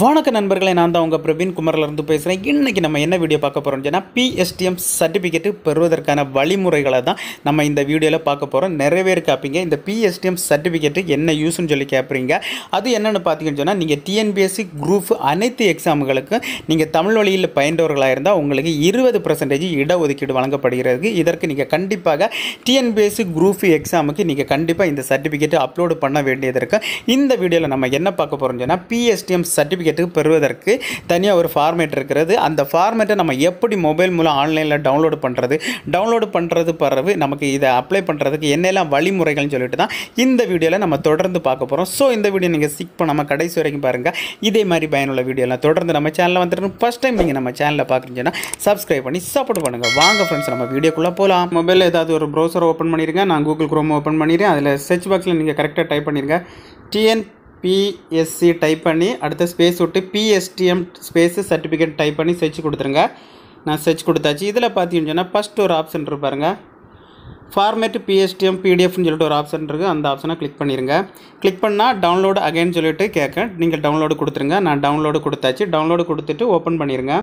வணக்க நண்பர்களே நான் தான் உங்கள் பிரவீன் இருந்து பேசுகிறேன் இன்றைக்கி நம்ம என்ன வீடியோ பார்க்க போகிறோம் சொன்னால் பிஎஸ்டிஎம் சர்டிஃபிகேட்டு பெறுவதற்கான வழிமுறைகளை தான் நம்ம இந்த வீடியோவில் பார்க்க போகிறோம் நிறைய பேர் இந்த பிஎஸ்டிஎம் சர்டிஃபிகேட்டு என்ன யூஸ்னு சொல்லி கேட்பீங்க அது என்னென்னு பார்த்தீங்கன்னு சொன்னால் நீங்கள் டிஎன்பிஎஸ்சி குரூப் அனைத்து எக்ஸாம்களுக்கும் நீங்கள் தமிழ் வழியில் பயின்றவர்களாக இருந்தால் உங்களுக்கு இருபது பர்சன்டேஜ் இடஒதுக்கீடு வழங்கப்படுகிறது இதற்கு நீங்கள் கண்டிப்பாக டிஎன்பிஎஸ்சி குரூப் எக்ஸாமுக்கு நீங்கள் கண்டிப்பாக இந்த சர்டிஃபிகேட்டு அப்லோடு பண்ண வேண்டியது இந்த வீடியோவில் நம்ம என்ன பார்க்க போகிறோம் சொன்னால் பிஎஸ்டிஎம் சர்டிஃபிகேட் சர்டிஃபிகேட்டுக்கு பெறுவதற்கு தனியாக ஒரு ஃபார்மேட் இருக்கிறது அந்த ஃபார்மேட்டை நம்ம எப்படி மொபைல் மூலம் ஆன்லைனில் டவுன்லோடு பண்ணுறது டவுன்லோடு பண்ணுறது பிறகு நமக்கு இதை அப்ளை பண்ணுறதுக்கு என்னெல்லாம் வழிமுறைகள்னு சொல்லிட்டு தான் இந்த வீடியோவில் நம்ம தொடர்ந்து பார்க்க போகிறோம் ஸோ இந்த வீடியோ நீங்கள் சிக் பண்ணாமல் கடைசி வரைக்கும் பாருங்கள் இதே மாதிரி பயனுள்ள வீடியோலாம் தொடர்ந்து நம்ம சேனலில் வந்துட்டு ஃபஸ்ட் டைம் நீங்கள் நம்ம சேனலில் பார்க்குறீங்கன்னா சப்ஸ்கிரைப் பண்ணி சப்போர்ட் பண்ணுங்கள் வாங்க ஃப்ரெண்ட்ஸ் நம்ம வீடியோக்குள்ளே போகலாம் மொபைலில் ஏதாவது ஒரு ப்ரௌசர் ஓப்பன் பண்ணிடுங்க நான் கூகுள் குரோம் ஓப்பன் பண்ணிடுறேன் அதில் சர்ச் பாக்ஸில் நீங்கள் கரெக்டாக டைப் பண்ணியிருக்கேன் டிஎன் பிஎஸ்சி டைப் பண்ணி அடுத்த ஸ்பேஸ் விட்டு பிஎஸ்டிஎம் ஸ்பேஸு சர்டிஃபிகேட் டைப் பண்ணி சர்ச் கொடுத்துருங்க நான் சர்ச் கொடுத்தாச்சு இதில் பார்த்தீங்கன்னு சொன்னால் ஃபஸ்ட் ஒரு ஆப்ஷன் இருப்பாருங்க ஃபார்மேட் பிஎஸ்டிஎம் பிடிஎஃப்னு சொல்லிட்டு ஒரு ஆப்ஷன் இருக்குது அந்த ஆப்ஷனை கிளிக் பண்ணிடுங்க கிளிக் பண்ணால் டவுன்லோடு அகைன் சொல்லிட்டு கேட்க நீங்கள் டவுன்லோடு கொடுத்துருங்க நான் டவுன்லோடு கொடுத்தாச்சு டவுன்லோடு கொடுத்துட்டு ஓப்பன் பண்ணிடுங்க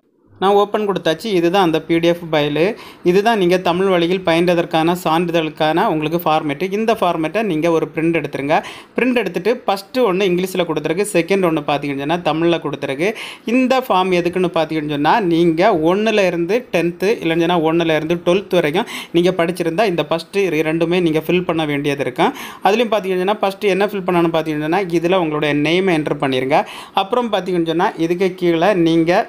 நான் ஓப்பன் கொடுத்தாச்சு இதுதான் அந்த பிடிஎஃப் ஃபைலு இதுதான் நீங்கள் தமிழ் வழியில் பயின்றதற்கான சான்றிதழுக்கான உங்களுக்கு ஃபார்மேட்டு இந்த ஃபார்மேட்டை நீங்கள் ஒரு பிரிண்ட் எடுத்துருங்க பிரிண்ட் எடுத்துகிட்டு ஃபஸ்ட்டு ஒன்று இங்கிலீஷில் கொடுத்துருக்கு செகண்ட் ஒன்று பார்த்தீங்கன்னு சொன்னால் தமிழில் கொடுத்துருக்கு இந்த ஃபார்ம் எதுக்குன்னு பார்த்தீங்கன்னு சொன்னால் நீங்கள் ஒன்றில் இருந்து டென்த்து இல்லைன்னு சொன்னால் ஒன்றில் இருந்து டுவெல்த் வரைக்கும் நீங்கள் படிச்சிருந்தால் இந்த ஃபஸ்ட்டு ரெண்டுமே நீங்கள் ஃபில் பண்ண வேண்டியது இருக்கும் அதுலேயும் பார்த்தீங்கன்னா ஃபஸ்ட்டு என்ன ஃபில் பண்ணணும்னு பார்த்தீங்கன்னா இதில் உங்களுடைய நேமை என்ட்ரு பண்ணிடுங்க அப்புறம் பார்த்தீங்கன்னு சொன்னால் இதுக்கு கீழே நீங்கள்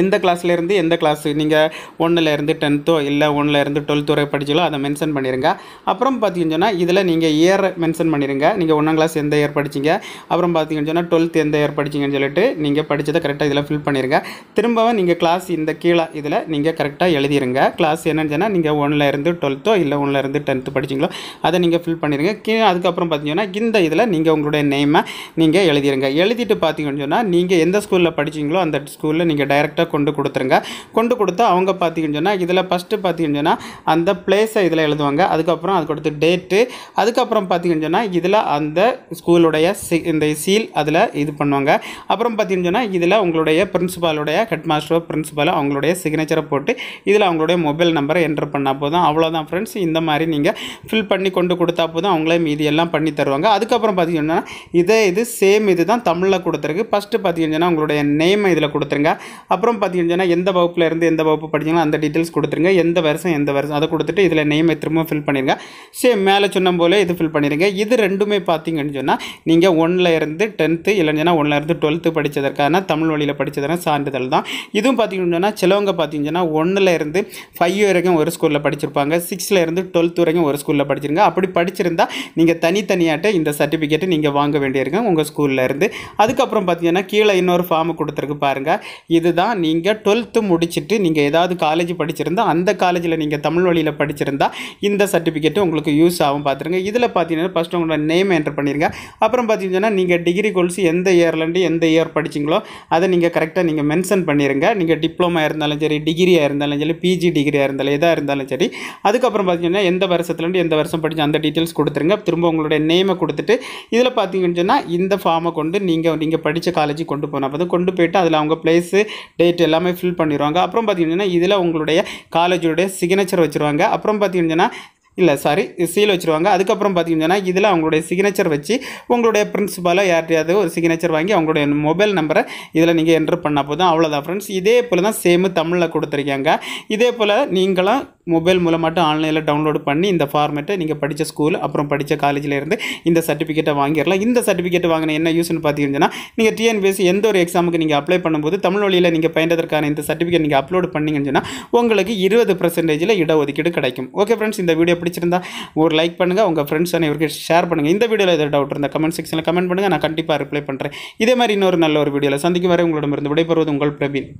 எந்த கிளாஸ்லேருந்து எந்த கிளாஸ் நீங்கள் ஒன்றுலேருந்து டென்த்தோ இல்லை ஒன்றுலேருந்து டுவெல்த் வரை படிச்சீங்களோ அதை மென்ஷன் பண்ணிடுங்க அப்புறம் பார்த்தீங்கன்னு சொன்னால் இதில் நீங்கள் இயர் மென்ஷன் பண்ணிடுங்க நீங்கள் ஒன்றாம் கிளாஸ் எந்த இயர் படிச்சிங்க அப்புறம் பார்த்தீங்கன்னு சொன்னால் டுவெல்த் எந்த இயர் படிச்சிங்கன்னு சொல்லிட்டு நீங்கள் படித்ததை கரெக்டாக இதில் ஃபில் பண்ணிடுங்க திரும்பவும் நீங்கள் கிளாஸ் இந்த கீழே இதில் நீங்கள் கரெக்டாக எழுதிடுங்க கிளாஸ் என்னென்னு சொன்னால் நீங்கள் ஒன்றுலேருந்து டுவெல்த்தோ இல்லை ஒன்றுலேருந்து டென்த்து படிச்சிங்களோ அதை நீங்கள் ஃபில் பண்ணிடுங்க கீழே அதுக்கப்புறம் பார்த்தீங்கன்னா இந்த இதில் நீங்கள் உங்களுடைய நேமை நீங்கள் எழுதிடுங்க எழுதிட்டு பார்த்தீங்கன்னு சொன்னால் நீங்கள் எந்த ஸ்கூலில் படிச்சிங்களோ அந்த ஸ்கூலில் நீங்கள் டைரெக்டாக லிஸ்ட்டை கொண்டு கொடுத்துருங்க கொண்டு கொடுத்து அவங்க பார்த்தீங்கன்னு சொன்னால் இதில் ஃபஸ்ட்டு பார்த்தீங்கன்னு சொன்னால் அந்த பிளேஸை இதில் எழுதுவாங்க அதுக்கப்புறம் அதுக்கு அடுத்து டேட்டு அதுக்கப்புறம் பார்த்தீங்கன்னு சொன்னால் இதில் அந்த ஸ்கூலுடைய சி இந்த சீல் அதில் இது பண்ணுவாங்க அப்புறம் பார்த்தீங்கன்னு சொன்னால் இதில் உங்களுடைய பிரின்ஸிபாலுடைய ஹெட் மாஸ்டரோ பிரின்ஸிபாலோ அவங்களுடைய சிக்னேச்சரை போட்டு இதில் அவங்களுடைய மொபைல் நம்பரை என்ட்ரு பண்ணால் போதும் அவ்வளோதான் ஃப்ரெண்ட்ஸ் இந்த மாதிரி நீங்கள் ஃபில் பண்ணி கொண்டு கொடுத்தா போதும் அவங்களே மீதி எல்லாம் பண்ணி தருவாங்க அதுக்கப்புறம் பார்த்தீங்கன்னா இதே இது சேம் இது தான் தமிழில் கொடுத்துருக்கு ஃபஸ்ட்டு பார்த்தீங்கன்னா உங்களுடைய நேமை இதில் கொடுத்துருங்க அப்புறம் அப்புறம் பார்த்தீங்கன்னா எந்த வகுப்பில் இருந்து எந்த வகுப்பு படிச்சிங்களோ அந்த டீட்டெயில்ஸ் கொடுத்துருங்க எந்த வருஷம் எந்த வருஷம் அதை கொடுத்துட்டு இதில் நேமை திரும்ப ஃபில் பண்ணிடுங்க சேம் மேலே சொன்ன போலே இது ஃபில் பண்ணிடுங்க இது ரெண்டுமே பார்த்தீங்கன்னு சொன்னால் நீங்கள் ஒன்னில் இருந்து டென்த்து இல்லைன்னா சொன்னால் இருந்து டுவெல்த்து படித்ததற்கான தமிழ் வழியில் படித்ததான சான்றிதழ் தான் இதுவும் பார்த்தீங்கன்னு சொன்னால் சிலவங்க பார்த்தீங்கன்னா ஒன்றில் இருந்து ஃபைவ் வரைக்கும் ஒரு ஸ்கூலில் படிச்சிருப்பாங்க சிக்ஸில் இருந்து டுவெல்த் வரைக்கும் ஒரு ஸ்கூலில் படிச்சிருங்க அப்படி படிச்சிருந்தால் நீங்கள் தனித்தனியாகிட்ட இந்த சர்டிஃபிகேட்டை நீங்கள் வாங்க வேண்டியிருக்கேன் உங்கள் ஸ்கூலில் இருந்து அதுக்கப்புறம் பார்த்தீங்கன்னா கீழே இன்னொரு ஃபார்ம் கொடுத்துருக்கு பாருங்கள் இதுதான் நீங்கள் டுவெல்த்து முடிச்சுட்டு நீங்கள் ஏதாவது காலேஜ் படிச்சிருந்தால் அந்த காலேஜில் நீங்கள் தமிழ் வழியில் படிச்சிருந்தால் இந்த சர்டிஃபிகேட்டு உங்களுக்கு யூஸ் ஆகும் பார்த்துருங்க இதில் பார்த்தீங்கன்னா ஃபஸ்ட்டு உங்களோட நேம் என்டர் பண்ணிடுங்க அப்புறம் பார்த்தீங்கன்னா நீங்கள் டிகிரி கோல்ஸ் எந்த இயர்லேருந்து எந்த இயர் படிச்சிங்களோ அதை நீங்கள் கரெக்டாக நீங்கள் மென்ஷன் பண்ணிடுங்க நீங்கள் டிப்ளமா இருந்தாலும் சரி டிகிரியாக இருந்தாலும் சரி பிஜி டிகிரியாக இருந்தாலும் எதாக இருந்தாலும் சரி அதுக்கப்புறம் பார்த்தீங்கன்னா எந்த வருஷத்துலேருந்து எந்த வருஷம் படிச்சு அந்த டீட்டெயில்ஸ் கொடுத்துருங்க திரும்ப உங்களுடைய நேமை கொடுத்துட்டு இதில் பார்த்தீங்கன்னு சொன்னால் இந்த ஃபார்மை கொண்டு நீங்கள் நீங்கள் படித்த காலேஜ் கொண்டு போனால் கொண்டு போயிட்டு அதில் அவங்க பிளேஸு டேட் எல்லாமே ஃபில் பண்ணிடுவாங்க அப்புறம் பார்த்திங்கன்னா இதில் உங்களுடைய காலேஜுடைய சிக்னேச்சர் வச்சுருவாங்க அப்புறம் பார்த்திங்கன்னா இல்லை சாரி சீல் வச்சுருவாங்க அதுக்கப்புறம் பார்த்திங்கன்னா இதில் அவங்களுடைய சிக்னேச்சர் வச்சு உங்களுடைய பிரின்ஸிபாலோ யார்கிட்டையாவது ஒரு சிக்னேச்சர் வாங்கி அவங்களுடைய மொபைல் நம்பரை இதில் நீங்கள் என்ட்ரு பண்ணால் போதும் அவ்வளோதான் ஃப்ரெண்ட்ஸ் இதே போல் தான் சேமு தமிழில் கொடுத்துருக்காங்க இதே போல் நீங்களும் மொபைல் மட்டும் ஆன்லைனில் டவுன்லோடு பண்ணி இந்த ஃபார்மேட்டை நீங்கள் படித்த ஸ்கூல் அப்புறம் படித்த காலேஜில் இருந்து இந்த சர்டிஃபிகேட்டை வாங்கிடலாம் இந்த சர்டிஃபிகேட் வாங்கின என்ன யூஸ்னு பார்த்தீங்கன்னா நீங்கள் டிஎன்பிஎஸ்சி எந்த ஒரு எக்ஸாமுக்கு நீங்கள் அப்ளை பண்ணும்போது தமிழ் வழியில் நீங்கள் பயின்றதற்கான இந்த சர்டிஃபிகேட் நீங்கள் அப்லோடு பண்ணிங்கன்னு சொன்னால் உங்களுக்கு இருபது பர்சன்டேஜில் இடஒதுக்கீடு கிடைக்கும் ஓகே ஃப்ரெண்ட்ஸ் இந்த வீடியோ பிடிச்சிருந்தா ஒரு லைக் பண்ணுங்கள் உங்கள் ஃப்ரெண்ட்ஸ் அனைவருக்கு ஷேர் பண்ணுங்கள் இந்த வீடியோவில் எதாவது டவுட் இருந்தால் கமெண்ட் செக்ஷனில் கமெண்ட் பண்ணுங்கள் நான் கண்டிப்பாக ரிப்ளை பண்ணுறேன் இதே மாதிரி இன்னொரு நல்ல ஒரு வீடியோவில் சந்திக்கும் வரை உங்களிடமிருந்து விடைபெறுவது உங்கள் பிரபின்